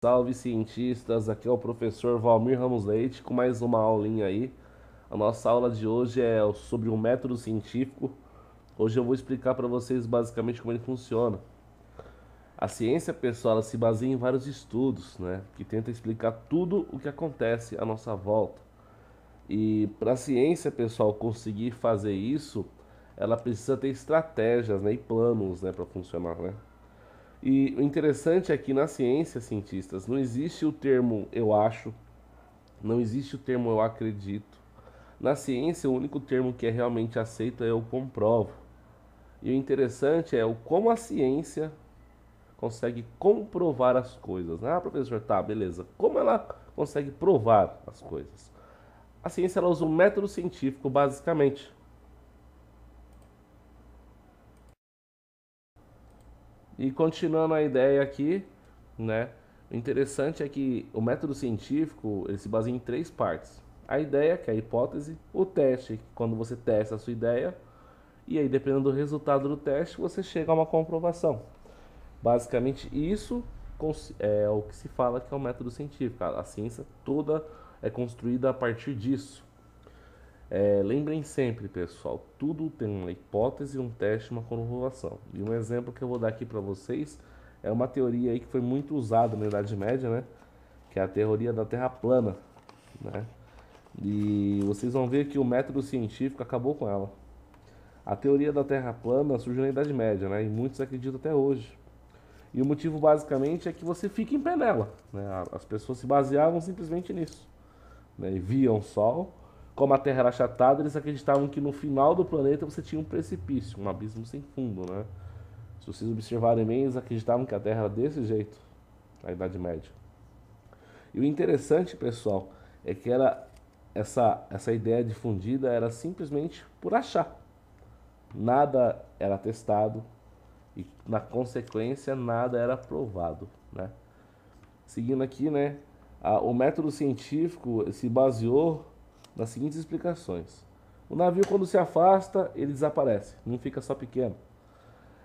Salve cientistas, aqui é o professor Valmir Ramos Leite com mais uma aulinha aí. A nossa aula de hoje é sobre um método científico. Hoje eu vou explicar para vocês basicamente como ele funciona. A ciência, pessoal, se baseia em vários estudos, né, que tenta explicar tudo o que acontece à nossa volta. E para a ciência, pessoal, conseguir fazer isso, ela precisa ter estratégias, né, e planos, né, para funcionar, né? E o interessante é que na ciência, cientistas, não existe o termo eu acho, não existe o termo eu acredito. Na ciência, o único termo que é realmente aceito é eu comprovo. E o interessante é o como a ciência consegue comprovar as coisas. Né? Ah, professor, tá, beleza. Como ela consegue provar as coisas? A ciência ela usa um método científico basicamente. E continuando a ideia aqui, né? O interessante é que o método científico ele se baseia em três partes: a ideia, que é a hipótese, o teste, quando você testa a sua ideia, e aí dependendo do resultado do teste você chega a uma comprovação. Basicamente isso é o que se fala que é o método científico. A ciência toda é construída a partir disso. É, lembrem sempre, pessoal, tudo tem uma hipótese, um teste, uma comprovação. E um exemplo que eu vou dar aqui para vocês é uma teoria aí que foi muito usada na Idade Média, né? Que é a teoria da Terra plana, né? E vocês vão ver que o método científico acabou com ela. A teoria da Terra plana surgiu na Idade Média, né? E muitos acreditam até hoje. E o motivo basicamente é que você fica em pé nela, né? As pessoas se baseavam simplesmente nisso, né? E viam o sol como a Terra era achatada, eles acreditavam que no final do planeta você tinha um precipício, um abismo sem fundo, né? Se vocês observarem bem, eles acreditavam que a Terra era desse jeito, na Idade Média. E o interessante, pessoal, é que era essa, essa ideia difundida era simplesmente por achar. Nada era testado e, na consequência, nada era provado, né? Seguindo aqui, né? o método científico se baseou nas seguintes explicações. O navio, quando se afasta, ele desaparece, não fica só pequeno.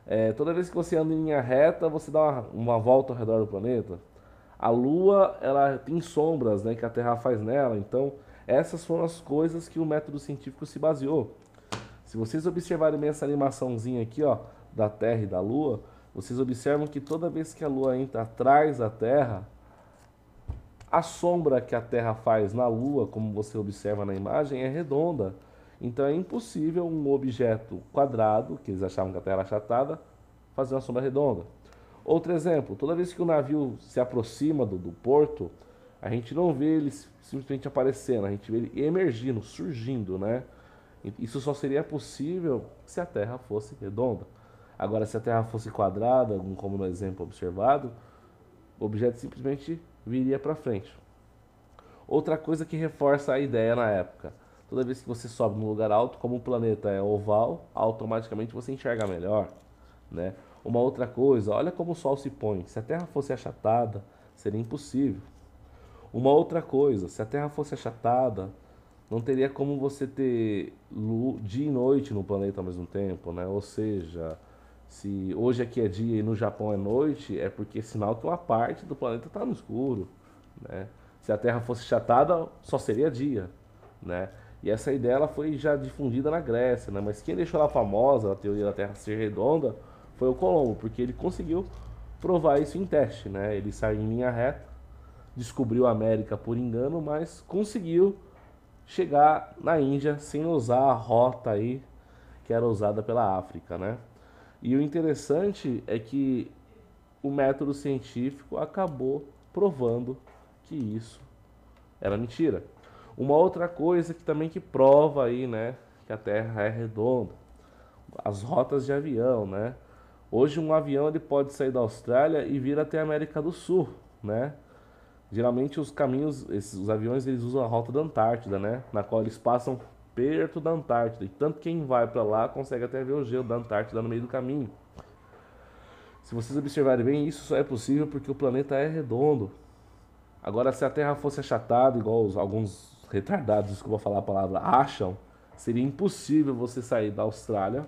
É, toda vez que você anda em linha reta, você dá uma, uma, volta ao redor do planeta. A Lua, ela tem sombras né, que a Terra faz nela, então essas foram as coisas que o método científico se baseou. Se vocês observarem bem essa animaçãozinha aqui, ó, da Terra e da Lua, vocês observam que toda vez que a Lua entra atrás da Terra, a sombra que a Terra faz na Lua, como você observa na imagem, é redonda. Então é impossível um objeto quadrado, que eles achavam que a Terra era achatada, fazer uma sombra redonda. Outro exemplo, toda vez que o navio se aproxima do, do porto, a gente não vê ele simplesmente aparecendo, a gente vê ele emergindo, surgindo, né? Isso só seria possível se a Terra fosse redonda. Agora, se a Terra fosse quadrada, como no exemplo observado, o objeto simplesmente viria para frente. Outra coisa que reforça a ideia na época: toda vez que você sobe num lugar alto, como o planeta é oval, automaticamente você enxerga melhor, né? Uma outra coisa, olha como o sol se põe. Se a Terra fosse achatada, seria impossível. Uma outra coisa, se a Terra fosse achatada, não teria como você ter dia e noite no planeta ao mesmo tempo, né? Ou seja, se hoje aqui é dia e no Japão é noite, é porque é sinal que uma parte do planeta está no escuro. Né? Se a Terra fosse chatada, só seria dia. Né? E essa ideia ela foi já difundida na Grécia, né? mas quem deixou ela famosa, a teoria da Terra ser redonda, foi o Colombo, porque ele conseguiu provar isso em teste. Né? Ele saiu em linha reta, descobriu a América por engano, mas conseguiu chegar na Índia sem usar a rota aí que era usada pela África. Né? E o interessante é que o método científico acabou provando que isso era mentira. Uma outra coisa que também que prova aí, né, que a Terra é redonda, as rotas de avião, né? Hoje um avião ele pode sair da Austrália e vir até a América do Sul, né? Geralmente os caminhos, esses, os aviões eles usam a rota da Antártida, né? Na qual eles passam perto da Antártida. E tanto quem vai para lá consegue até ver o gelo da Antártida no meio do caminho. Se vocês observarem bem, isso só é possível porque o planeta é redondo. Agora, se a Terra fosse achatada, igual os, alguns retardados, vou falar a palavra, acham, seria impossível você sair da Austrália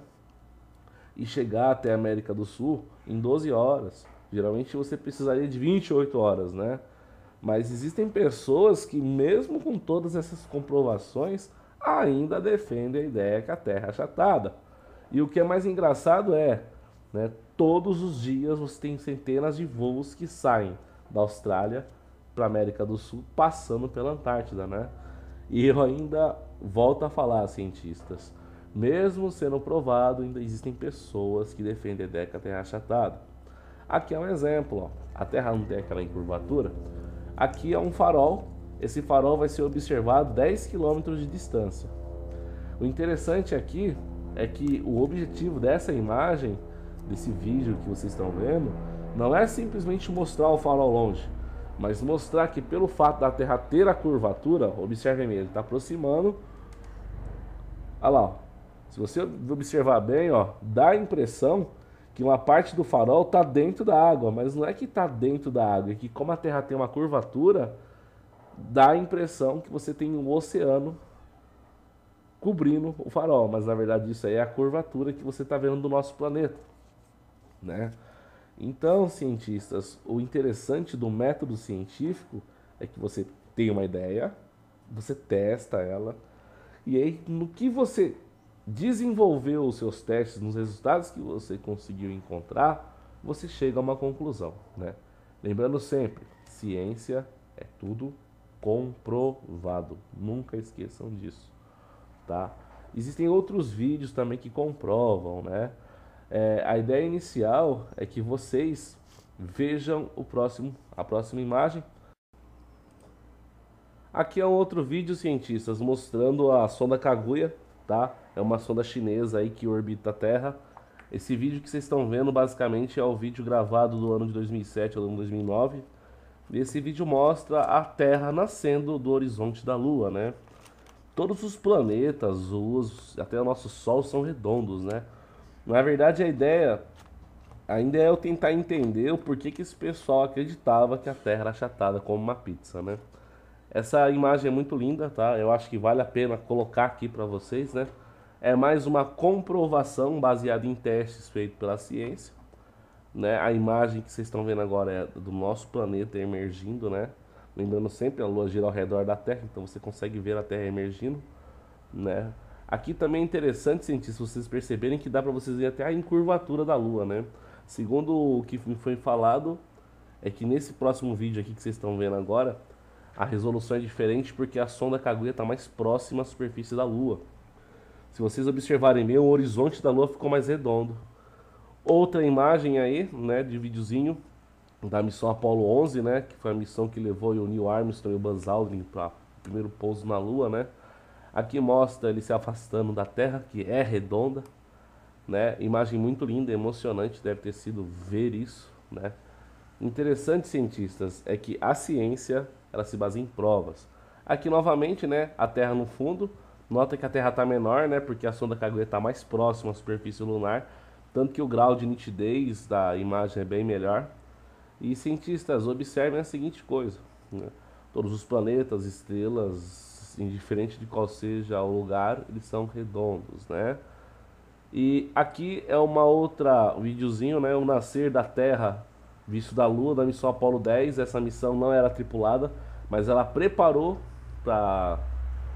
e chegar até a América do Sul em 12 horas. Geralmente você precisaria de 28 horas, né? Mas existem pessoas que, mesmo com todas essas comprovações, ainda defende a ideia que a Terra é achatada. E o que é mais engraçado é, né, todos os dias você tem centenas de voos que saem da Austrália para a América do Sul, passando pela Antártida, né? E eu ainda volto a falar, cientistas, mesmo sendo provado, ainda existem pessoas que defendem a ideia que a Terra é achatada. Aqui é um exemplo, ó. a Terra não tem aquela encurvatura. Aqui é um farol esse farol vai ser observado 10 km de distância. O interessante aqui é que o objetivo dessa imagem, desse vídeo que vocês estão vendo, não é simplesmente mostrar o farol longe, mas mostrar que pelo fato da Terra ter a curvatura, observem ele está aproximando. Olha lá, ó. se você observar bem, ó, dá a impressão que uma parte do farol está dentro da água, mas não é que está dentro da água, é que como a Terra tem uma curvatura, dá a impressão que você tem um oceano cobrindo o farol, mas na verdade isso aí é a curvatura que você está vendo do nosso planeta, né? Então, cientistas, o interessante do método científico é que você tem uma ideia, você testa ela, e aí no que você desenvolveu os seus testes, nos resultados que você conseguiu encontrar, você chega a uma conclusão, né? Lembrando sempre, ciência é tudo comprovado. Nunca esqueçam disso, tá? Existem outros vídeos também que comprovam, né? É, a ideia inicial é que vocês vejam o próximo, a próxima imagem. Aqui é um outro vídeo, cientistas, mostrando a sonda Kaguya, tá? É uma sonda chinesa aí que orbita a Terra. Esse vídeo que vocês estão vendo, basicamente, é o vídeo gravado do ano de 2007 ou ano 2009, esse vídeo mostra a Terra nascendo do horizonte da Lua, né? Todos os planetas, os, até o nosso Sol são redondos, né? Na verdade, a ideia ainda é eu tentar entender o porquê que esse pessoal acreditava que a Terra era achatada como uma pizza, né? Essa imagem é muito linda, tá? Eu acho que vale a pena colocar aqui para vocês, né? É mais uma comprovação baseada em testes feitos pela ciência né? A imagem que vocês estão vendo agora é do nosso planeta emergindo, né? Lembrando sempre, a Lua gira ao redor da Terra, então você consegue ver a Terra emergindo, né? Aqui também é interessante, cientistas, vocês perceberem que dá para vocês ver até a encurvatura da Lua, né? Segundo o que me foi falado, é que nesse próximo vídeo aqui que vocês estão vendo agora, a resolução é diferente porque a sonda Kaguya está mais próxima à superfície da Lua. Se vocês observarem bem, o horizonte da Lua ficou mais redondo. Outra imagem aí, né, de videozinho da missão Apollo 11, né, que foi a missão que levou o Neil Armstrong e o Buzz Aldrin para o primeiro pouso na Lua, né? Aqui mostra ele se afastando da Terra, que é redonda, né? Imagem muito linda, emocionante, deve ter sido ver isso, né? Interessante, cientistas, é que a ciência, ela se baseia em provas. Aqui novamente, né, a Terra no fundo, nota que a Terra está menor, né, porque a sonda Kagura está mais próxima à superfície lunar, tanto que o grau de nitidez da imagem é bem melhor. E cientistas observem a seguinte coisa: né? todos os planetas, estrelas, indiferente de qual seja o lugar, eles são redondos, né? E aqui é uma outra videozinho, né? O nascer da Terra visto da Lua da missão Apollo 10. Essa missão não era tripulada, mas ela preparou para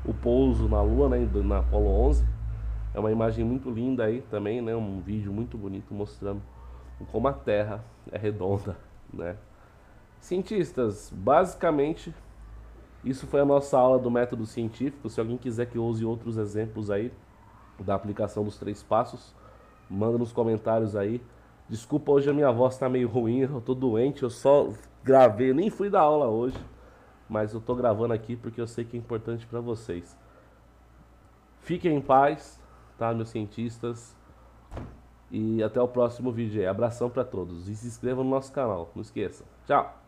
o pouso na Lua, né? Na Apollo 11 é uma imagem muito linda aí também, né? Um vídeo muito bonito mostrando como a Terra é redonda, né? Cientistas, basicamente isso foi a nossa aula do método científico. Se alguém quiser que eu use outros exemplos aí da aplicação dos três passos, manda nos comentários aí. Desculpa, hoje a minha voz tá meio ruim, eu tô doente, eu só gravei, nem fui da aula hoje, mas eu tô gravando aqui porque eu sei que é importante para vocês. Fiquem em paz tá, meus cientistas? E até o próximo vídeo aí. Abração para todos e se inscreva no nosso canal. Não esqueça. Tchau!